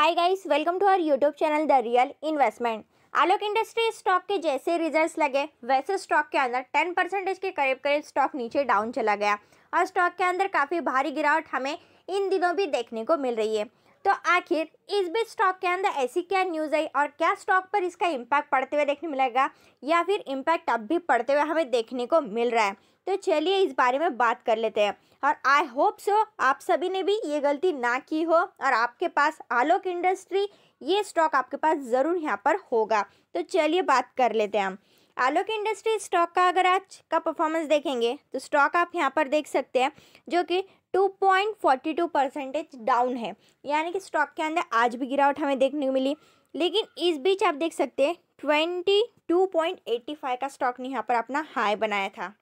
hi guys welcome to our YouTube channel the real investment Alok industry stock के जैसे results लगे वैसे stock के अंदर टेन परसेंटेज के करीब करीब स्टॉक नीचे डाउन चला गया और स्टॉक के अंदर काफ़ी भारी गिरावट हमें इन दिनों भी देखने को मिल रही है तो आखिर इस बीच स्टॉक के अंदर ऐसी क्या न्यूज़ आई और क्या स्टॉक पर इसका इम्पैक्ट पड़ते हुए देखने मिलेगा या फिर इम्पैक्ट अब भी पड़ते हुए हमें देखने को मिल रहा है तो चलिए इस बारे में बात कर लेते हैं और आई होप सो आप सभी ने भी ये गलती ना की हो और आपके पास आलोक इंडस्ट्री ये स्टॉक आपके पास ज़रूर यहाँ पर होगा तो चलिए बात कर लेते हैं हम आलोक इंडस्ट्री स्टॉक का अगर आज का परफॉर्मेंस देखेंगे तो स्टॉक आप यहाँ पर देख सकते हैं जो कि 2.42 परसेंटेज डाउन है यानी कि स्टॉक के अंदर आज भी गिरावट हमें देखने को मिली लेकिन इस बीच आप देख सकते हैं 22.85 का स्टॉक ने यहाँ पर अपना हाई बनाया था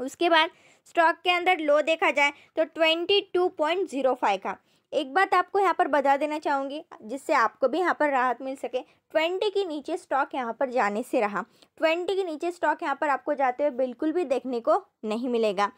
उसके बाद स्टॉक के अंदर लो देखा जाए तो twenty two point zero five का एक बात आपको यहाँ पर बता देना चाहूँगी जिससे आपको भी यहाँ पर राहत मिल सके ट्वेंटी के नीचे स्टॉक यहाँ पर जाने से रहा ट्वेंटी के नीचे स्टॉक यहाँ पर आपको जाते हुए बिल्कुल भी देखने को नहीं मिलेगा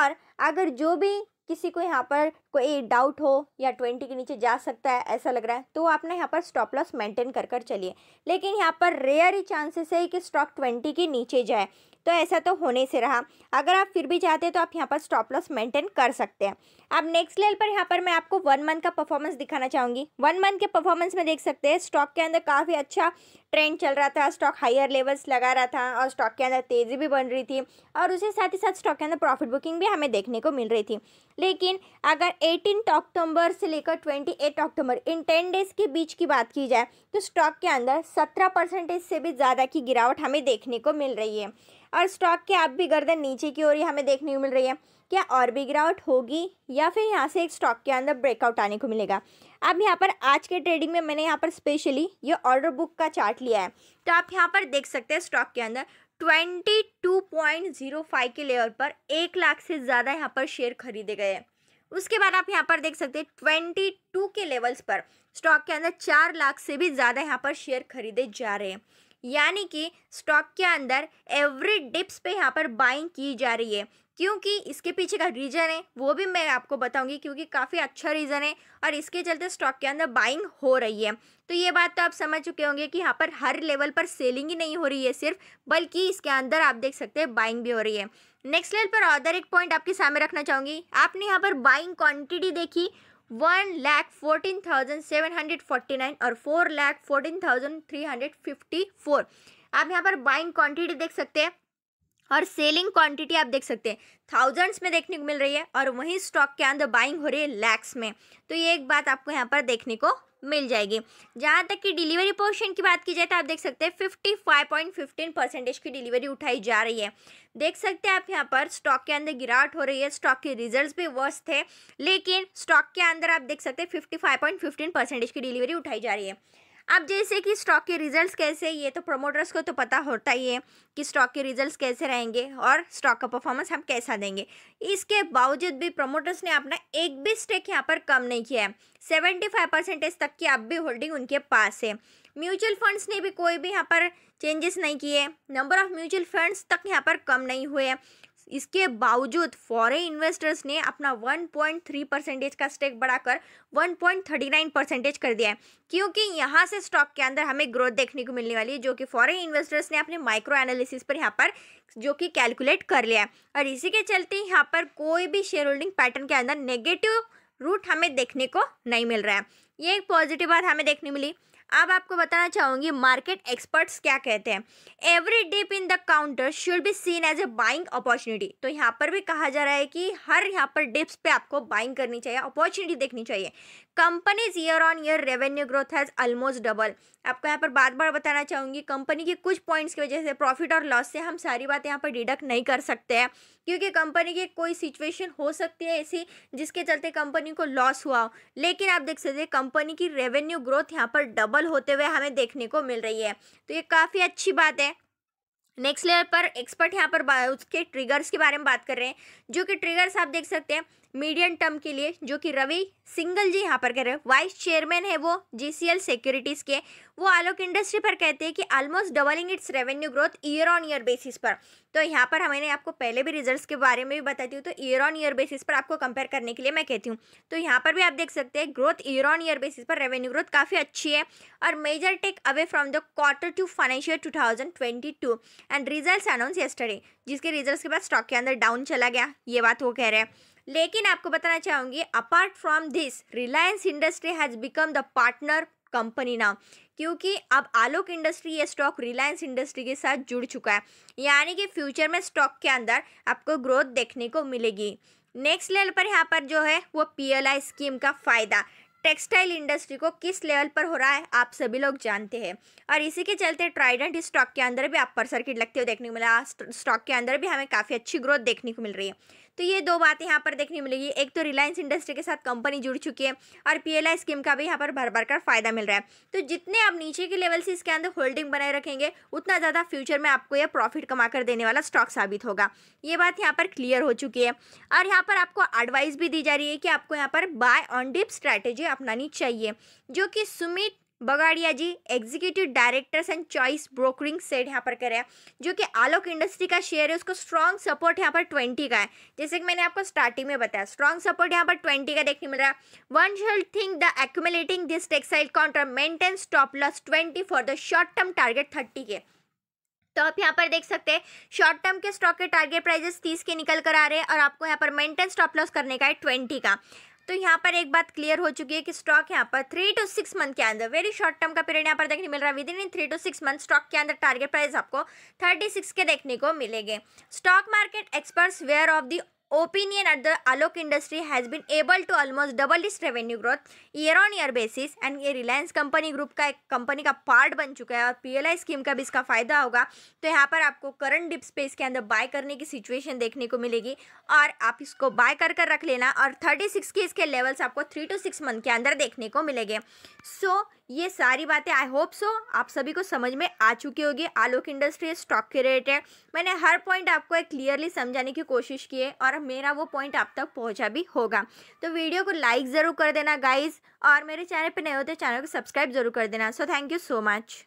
और अगर जो भी किसी को यहाँ पर कोई डाउट हो या ट्वेंटी के नीचे जा सकता है ऐसा लग रहा है तो आपने यहाँ पर स्टॉप लॉस मेंटेन कर कर चलिए लेकिन यहाँ पर रेयर ही चांसेस है कि स्टॉक ट्वेंटी के नीचे जाए तो ऐसा तो होने से रहा अगर आप फिर भी चाहते हैं तो आप यहाँ पर स्टॉप लॉस मेंटेन कर सकते हैं अब नेक्स्ट लेवल पर यहाँ पर मैं आपको वन मंथ का परफॉर्मेंस दिखाना चाहूँगी वन मंथ के परफॉर्मेंस में देख सकते हैं स्टॉक के अंदर काफ़ी अच्छा ट्रेंड चल रहा था स्टॉक हायर लेवल्स लगा रहा था और स्टॉक के अंदर तेज़ी भी बन रही थी और उसके साथ ही साथ स्टॉक के अंदर प्रॉफिट बुकिंग भी हमें देखने को मिल रही थी लेकिन अगर एटीन अक्टूबर से लेकर twenty eight October in ten days के बीच की बात की जाए तो स्टॉक के अंदर सत्रह परसेंटेज से भी ज़्यादा की गिरावट हमें देखने को मिल रही है और स्टॉक के आप भी गर्दन नीचे की ओर ही हमें देखने को मिल रही है क्या और भी गिरावट होगी या फिर यहाँ से एक स्टॉक के अंदर ब्रेकआउट आने को मिलेगा अब यहाँ पर आज के ट्रेडिंग में मैंने यहाँ पर स्पेशली ये ऑर्डर बुक का चार्ट लिया है तो आप यहाँ पर देख सकते हैं स्टॉक के अंदर twenty two point zero five के लेवल पर एक लाख से ज़्यादा यहाँ पर शेयर खरीदे गए हैं उसके बाद आप यहाँ पर देख सकते हैं ट्वेंटी टू के लेवल्स पर स्टॉक के अंदर चार लाख से भी ज़्यादा यहाँ पर शेयर खरीदे जा रहे हैं यानी कि स्टॉक के अंदर एवरी डिप्स पे यहाँ पर बाइंग की जा रही है क्योंकि इसके पीछे का रीज़न है वो भी मैं आपको बताऊंगी क्योंकि काफ़ी अच्छा रीज़न है और इसके चलते स्टॉक के अंदर बाइंग हो रही है तो ये बात तो आप समझ चुके होंगे कि यहाँ पर हर लेवल पर सेलिंग ही नहीं हो रही है सिर्फ बल्कि इसके अंदर आप देख सकते हैं बाइंग भी हो रही है नेक्स्ट लेवल पर अदर एक पॉइंट आपके सामने रखना चाहूँगी आपने यहाँ पर बाइंग क्वान्टिटी देखी one lakh fourteen thousand seven hundred forty nine और four lakh fourteen thousand three hundred fifty four आप यहाँ पर बाइंग क्वांटिटी देख सकते हैं और सेलिंग क्वांटिटी आप देख सकते हैं थाउजेंड्स में देखने को मिल रही है और वहीं स्टॉक के अंदर बाइंग हो रही है लैक्स में तो ये एक बात आपको यहाँ पर देखने को मिल जाएगी जहाँ तक कि डिलीवरी पोर्शन की बात की जाए तो आप देख सकते हैं fifty five point fifteen percentage की डिलीवरी उठाई जा रही है देख सकते हैं आप यहाँ पर स्टॉक के अंदर गिरावट हो रही है स्टॉक के रिजल्ट्स भी वर्स थे लेकिन स्टॉक के अंदर आप देख सकते हैं fifty five point fifteen percentage की डिलीवरी उठाई जा रही है अब जैसे कि स्टॉक के रिजल्ट्स कैसे ये तो प्रमोटर्स को तो पता होता ही है कि स्टॉक के रिजल्ट्स कैसे रहेंगे और स्टॉक का परफॉर्मेंस हम कैसा देंगे इसके बावजूद भी प्रमोटर्स ने अपना एक भी स्टेक यहाँ पर कम नहीं किया है सेवेंटी फाइव परसेंटेज तक की अब भी होल्डिंग उनके पास है म्यूचुअल फंड्स ने भी कोई भी यहाँ पर चेंजेस नहीं किए नंबर ऑफ म्यूचुअल फंड्स तक यहाँ पर कम नहीं हुए इसके बावजूद फॉरेन इन्वेस्टर्स ने अपना 1.3 परसेंटेज का स्टेक बढ़ाकर 1.39 परसेंटेज कर दिया है क्योंकि यहाँ से स्टॉक के अंदर हमें ग्रोथ देखने को मिलने वाली है जो कि फॉरेन इन्वेस्टर्स ने अपने माइक्रो एनालिसिस पर यहाँ पर जो कि कैलकुलेट कर लिया है और इसी के चलते यहाँ पर कोई भी शेयर होल्डिंग पैटर्न के अंदर नेगेटिव रूट हमें देखने को नहीं मिल रहा है ये एक पॉजिटिव बात हमें देखने मिली अब आपको बताना चाहूँगी मार्केट एक्सपर्ट्स क्या कहते हैं every dip in the counter should be seen as a buying opportunity तो यहाँ पर भी कहा जा रहा है कि हर यहाँ पर डिप्स पे आपको बाइंग करनी चाहिए अपॉर्चुनिटी देखनी चाहिए companies year on year revenue growth has almost double आपको यहाँ पर बार बार बताना चाहूँगी कंपनी के कुछ पॉइंट्स की वजह से प्रॉफिट और लॉस से हम सारी बात यहाँ पर डिडक्ट नहीं कर सकते हैं क्योंकि कंपनी की कोई सिचुएशन हो सकती है ऐसी जिसके चलते कंपनी को लॉस हुआ हो लेकिन आप देख सकते हैं कंपनी की रेवेन्यू ग्रोथ यहाँ पर डबल होते हुए हमें देखने को मिल रही है तो ये काफ़ी अच्छी बात है नेक्स्ट लेवल पर एक्सपर्ट यहाँ पर उसके ट्रिगर्स के बारे में बात कर रहे हैं जो कि ट्रिगर्स आप देख सकते हैं मीडियम टर्म के लिए जो कि रवि सिंगल जी यहाँ पर कह रहे हैं वाइस चेयरमैन है वो जीसीएल सिक्योरिटीज़ के वो आलोक इंडस्ट्री पर कहते हैं कि almost doubling its revenue growth year on year basis पर तो यहाँ पर हमने आपको पहले भी रिजल्ट्स के बारे में भी बताती हूँ तो ईयर ऑन ईयर बेसिस पर आपको कंपेयर करने के लिए मैं कहती हूँ तो यहाँ पर भी आप देख सकते हैं growth year on year basis पर रेवेन्यू ग्रोथ काफ़ी अच्छी है और major take away from the quarter two financial two thousand twenty two and result announce yesterday जिसके रिजल्ट के बाद स्टॉक के अंदर डाउन चला गया ये बात वो कह रहे हैं लेकिन आपको बताना चाहूँगी apart from this Reliance industry has become the partner company now क्योंकि अब आलोक इंडस्ट्री ये स्टॉक रिलायंस इंडस्ट्री के साथ जुड़ चुका है यानी कि फ्यूचर में स्टॉक के अंदर आपको ग्रोथ देखने को मिलेगी नेक्स्ट लेवल पर यहाँ पर जो है वो पी स्कीम का फ़ायदा टेक्सटाइल इंडस्ट्री को किस लेवल पर हो रहा है आप सभी लोग जानते हैं और इसी के चलते ट्राइडेंट स्टॉक के अंदर भी अपर सर्किट लगते हुए देखने को मिला स्टॉक के अंदर भी हमें काफ़ी अच्छी ग्रोथ देखने को मिल रही है तो ये दो बातें यहाँ पर देखने मिलेगी एक तो रिलायंस इंडस्ट्री के साथ कंपनी जुड़ चुकी है और पीएलआई स्कीम का भी यहाँ पर भर भर कर फायदा मिल रहा है तो जितने आप नीचे के लेवल से इसके अंदर होल्डिंग बनाए रखेंगे उतना ज़्यादा फ्यूचर में आपको यह प्रॉफिट कमा कर देने वाला स्टॉक साबित होगा ये बात यहाँ पर क्लियर हो चुकी है और यहाँ पर आपको एडवाइस भी दी जा रही है कि आपको यहाँ पर बाय ऑन डिप स्ट्रैटेजी अपनानी चाहिए जो कि Sumit Bagadia ji executive directors and Choice Broking set यहाँ पर हैं जो कि आलोक इंडस्ट्री का शेयर है उसको स्ट्रॉन्ग सपोर्ट यहाँ पर ट्वेंटी का है जैसे कि मैंने आपको स्टार्टिंग में बताया स्ट्रॉन्ग सपोर्ट यहाँ पर ट्वेंटी का देखने मिल रहा है one shall think the accumulating this textile counter maintain stop loss twenty for the short term target thirty के तो आप यहाँ पर देख सकते हैं शॉर्ट टर्म के स्टॉक के टारगेट प्राइजेस तीस के निकल कर आ रहे हैं और आपको यहाँ पर मेंटेन स्टॉप लॉस करने का है ट्वेंटी का तो यहाँ पर एक बात क्लियर हो चुकी है कि स्टॉक यहाँ पर थ्री टू सिक्स मंथ के अंदर वेरी शॉर्ट टर्म का पीरियड यहाँ पर देखने मिल रहा है within three to six month stock के अंदर टारगेट प्राइस आपको थर्टी सिक्स के देखने को मिलेंगे stock market experts were of the opinion at the Alok industry has been able to almost double its revenue growth year on year basis and ये Reliance company group का एक company का part बन चुका है और पीएलआई स्कीम का भी इसका फ़ायदा होगा तो यहाँ पर आपको करंट डिप स्पेस के अंदर बाय करने की सिचुएशन देखने को मिलेगी और आप इसको बाय कर कर रख लेना और थर्टी सिक्स के इसके लेवल्स आपको थ्री टू सिक्स मंथ के अंदर देखने को मिलेंगे सो so, ये सारी बातें आई होप सो आप सभी को समझ में आ चुकी होगी आलोक इंडस्ट्री स्टॉक के रेट है मैंने हर पॉइंट आपको एक क्लियरली समझाने की कोशिश की है और मेरा वो पॉइंट आप तक पहुंचा भी होगा तो वीडियो को लाइक ज़रूर कर देना गाइज और मेरे चैनल पर नए होते तो चैनल को सब्सक्राइब जरूर कर देना so thank you so much